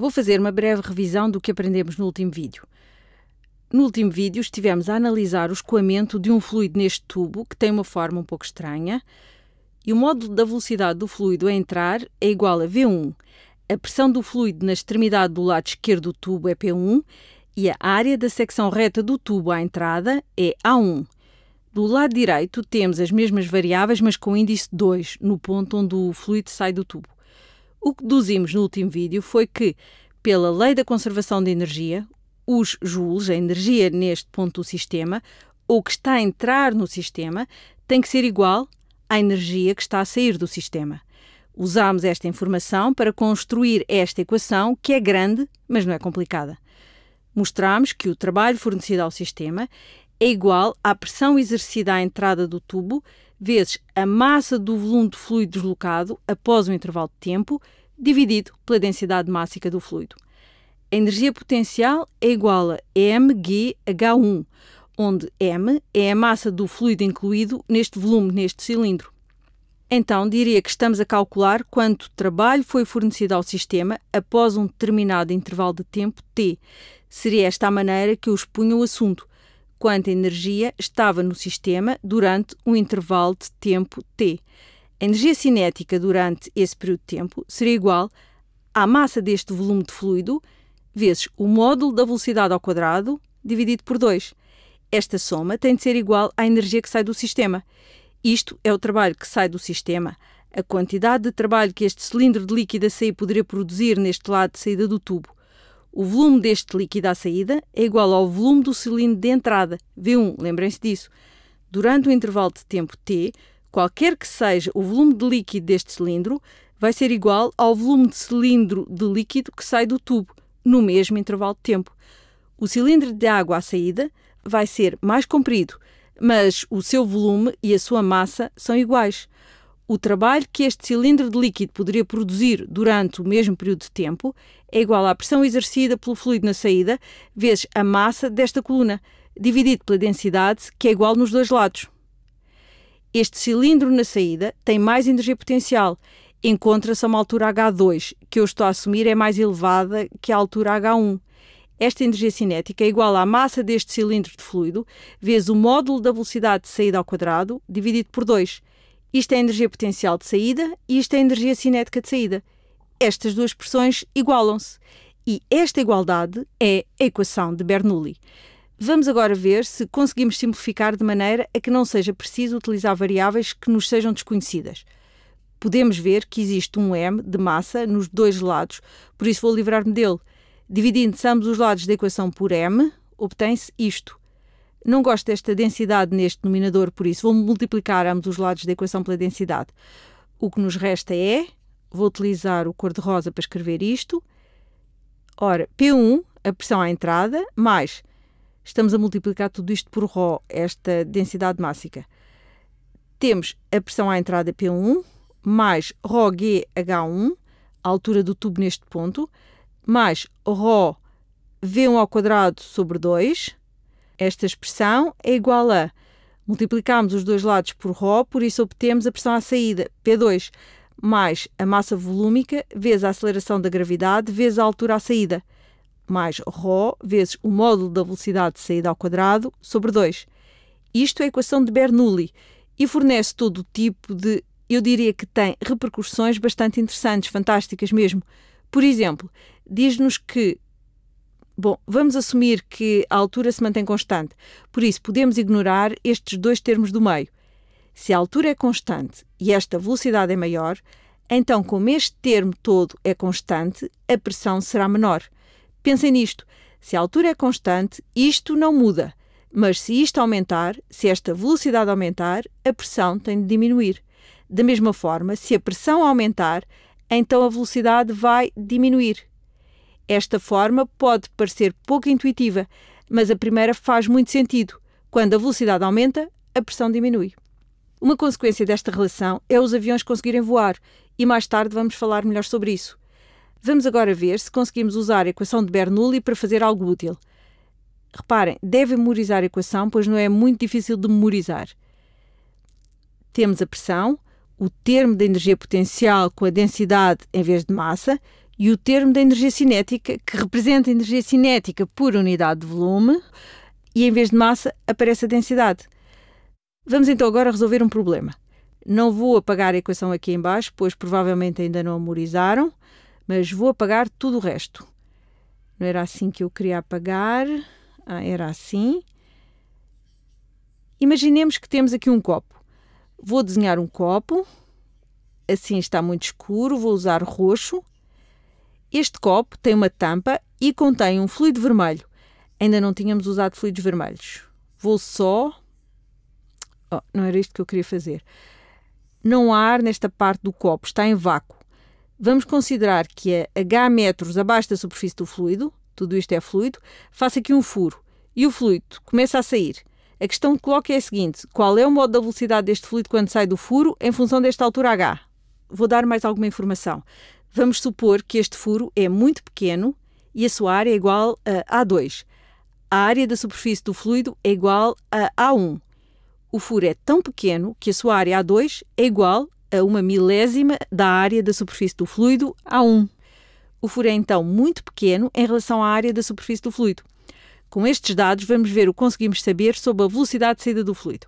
Vou fazer uma breve revisão do que aprendemos no último vídeo. No último vídeo estivemos a analisar o escoamento de um fluido neste tubo, que tem uma forma um pouco estranha, e o módulo da velocidade do fluido a entrar é igual a V1. A pressão do fluido na extremidade do lado esquerdo do tubo é P1 e a área da secção reta do tubo à entrada é A1. Do lado direito temos as mesmas variáveis, mas com índice 2, no ponto onde o fluido sai do tubo. O que deduzimos no último vídeo foi que, pela lei da conservação de energia, os joules, a energia neste ponto do sistema, ou que está a entrar no sistema, tem que ser igual à energia que está a sair do sistema. Usámos esta informação para construir esta equação, que é grande, mas não é complicada. Mostramos que o trabalho fornecido ao sistema é igual à pressão exercida à entrada do tubo vezes a massa do volume de fluido deslocado após um intervalo de tempo, dividido pela densidade mássica do fluido. A energia potencial é igual a mgh1, onde m é a massa do fluido incluído neste volume, neste cilindro. Então, diria que estamos a calcular quanto trabalho foi fornecido ao sistema após um determinado intervalo de tempo t. Seria esta a maneira que eu expunho o assunto, quanta energia estava no sistema durante um intervalo de tempo T. A energia cinética durante esse período de tempo seria igual à massa deste volume de fluido vezes o módulo da velocidade ao quadrado dividido por 2. Esta soma tem de ser igual à energia que sai do sistema. Isto é o trabalho que sai do sistema. A quantidade de trabalho que este cilindro de líquido a sair poderia produzir neste lado de saída do tubo. O volume deste líquido à saída é igual ao volume do cilindro de entrada, V1, lembrem-se disso. Durante o intervalo de tempo T, qualquer que seja o volume de líquido deste cilindro, vai ser igual ao volume de cilindro de líquido que sai do tubo, no mesmo intervalo de tempo. O cilindro de água à saída vai ser mais comprido, mas o seu volume e a sua massa são iguais. O trabalho que este cilindro de líquido poderia produzir durante o mesmo período de tempo é igual à pressão exercida pelo fluido na saída vezes a massa desta coluna, dividido pela densidade, que é igual nos dois lados. Este cilindro na saída tem mais energia potencial. Encontra-se a uma altura H2, que eu estou a assumir é mais elevada que a altura H1. Esta energia cinética é igual à massa deste cilindro de fluido vezes o módulo da velocidade de saída ao quadrado dividido por 2, isto é energia potencial de saída e isto é energia cinética de saída. Estas duas pressões igualam-se. E esta igualdade é a equação de Bernoulli. Vamos agora ver se conseguimos simplificar de maneira a que não seja preciso utilizar variáveis que nos sejam desconhecidas. Podemos ver que existe um m de massa nos dois lados, por isso vou livrar-me dele. Dividindo ambos os lados da equação por m, obtém-se isto. Não gosto desta densidade neste denominador, por isso vou multiplicar ambos os lados da equação pela densidade. O que nos resta é, vou utilizar o cor-de-rosa para escrever isto. Ora, P1, a pressão à entrada, mais, estamos a multiplicar tudo isto por Rho, esta densidade mássica. Temos a pressão à entrada P1, mais rho 1 a altura do tubo neste ponto, mais Rho V1 ao quadrado sobre 2, esta expressão é igual a multiplicamos os dois lados por ρ por isso obtemos a pressão à saída, P2, mais a massa volúmica vezes a aceleração da gravidade vezes a altura à saída, mais ρ vezes o módulo da velocidade de saída ao quadrado sobre 2. Isto é a equação de Bernoulli e fornece todo o tipo de, eu diria que tem repercussões bastante interessantes, fantásticas mesmo. Por exemplo, diz-nos que Bom, vamos assumir que a altura se mantém constante, por isso podemos ignorar estes dois termos do meio. Se a altura é constante e esta velocidade é maior, então, como este termo todo é constante, a pressão será menor. Pensem nisto. Se a altura é constante, isto não muda. Mas se isto aumentar, se esta velocidade aumentar, a pressão tem de diminuir. Da mesma forma, se a pressão aumentar, então a velocidade vai diminuir. Esta forma pode parecer pouco intuitiva, mas a primeira faz muito sentido. Quando a velocidade aumenta, a pressão diminui. Uma consequência desta relação é os aviões conseguirem voar, e mais tarde vamos falar melhor sobre isso. Vamos agora ver se conseguimos usar a equação de Bernoulli para fazer algo útil. Reparem, devem memorizar a equação, pois não é muito difícil de memorizar. Temos a pressão, o termo da energia potencial com a densidade em vez de massa e o termo da energia cinética, que representa a energia cinética por unidade de volume, e em vez de massa aparece a densidade. Vamos então agora resolver um problema. Não vou apagar a equação aqui embaixo, pois provavelmente ainda não a memorizaram, mas vou apagar tudo o resto. Não era assim que eu queria apagar, ah, era assim. Imaginemos que temos aqui um copo. Vou desenhar um copo, assim está muito escuro, vou usar roxo este copo tem uma tampa e contém um fluido vermelho. Ainda não tínhamos usado fluidos vermelhos. Vou só. Oh, não era isto que eu queria fazer. Não há ar nesta parte do copo, está em vácuo. Vamos considerar que a H metros abaixo da superfície do fluido, tudo isto é fluido, faço aqui um furo e o fluido começa a sair. A questão que coloco é a seguinte: qual é o modo da velocidade deste fluido quando sai do furo em função desta altura H? Vou dar mais alguma informação. Vamos supor que este furo é muito pequeno e a sua área é igual a A2. A área da superfície do fluido é igual a A1. O furo é tão pequeno que a sua área A2 é igual a uma milésima da área da superfície do fluido A1. O furo é então muito pequeno em relação à área da superfície do fluido. Com estes dados, vamos ver o que conseguimos saber sobre a velocidade de saída do fluido.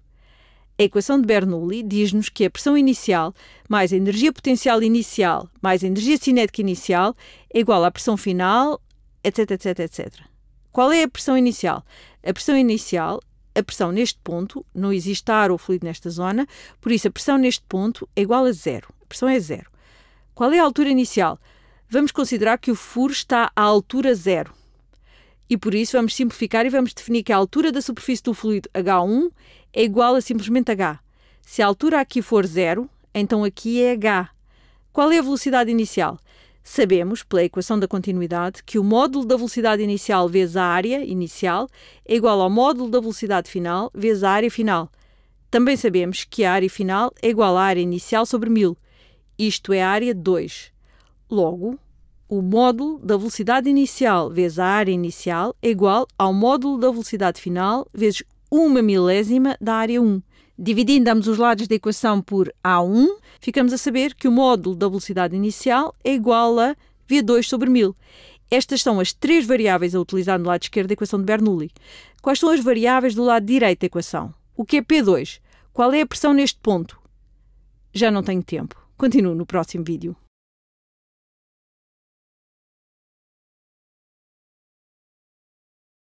A equação de Bernoulli diz-nos que a pressão inicial mais a energia potencial inicial mais a energia cinética inicial é igual à pressão final, etc, etc, etc. Qual é a pressão inicial? A pressão inicial, a pressão neste ponto, não existe ar ou fluido nesta zona, por isso a pressão neste ponto é igual a zero. A pressão é zero. Qual é a altura inicial? Vamos considerar que o furo está à altura zero. E por isso vamos simplificar e vamos definir que a altura da superfície do fluido H1 é igual a simplesmente h. Se a altura aqui for zero, então aqui é h. Qual é a velocidade inicial? Sabemos, pela equação da continuidade, que o módulo da velocidade inicial vezes a área inicial é igual ao módulo da velocidade final vezes a área final. Também sabemos que a área final é igual à área inicial sobre 1000, isto é a área 2. Logo, o módulo da velocidade inicial vezes a área inicial é igual ao módulo da velocidade final vezes uma milésima da área 1. Dividindo ambos os lados da equação por A1, ficamos a saber que o módulo da velocidade inicial é igual a V2 sobre 1000. Estas são as três variáveis a utilizar no lado esquerdo da equação de Bernoulli. Quais são as variáveis do lado direito da equação? O que é P2? Qual é a pressão neste ponto? Já não tenho tempo. Continuo no próximo vídeo.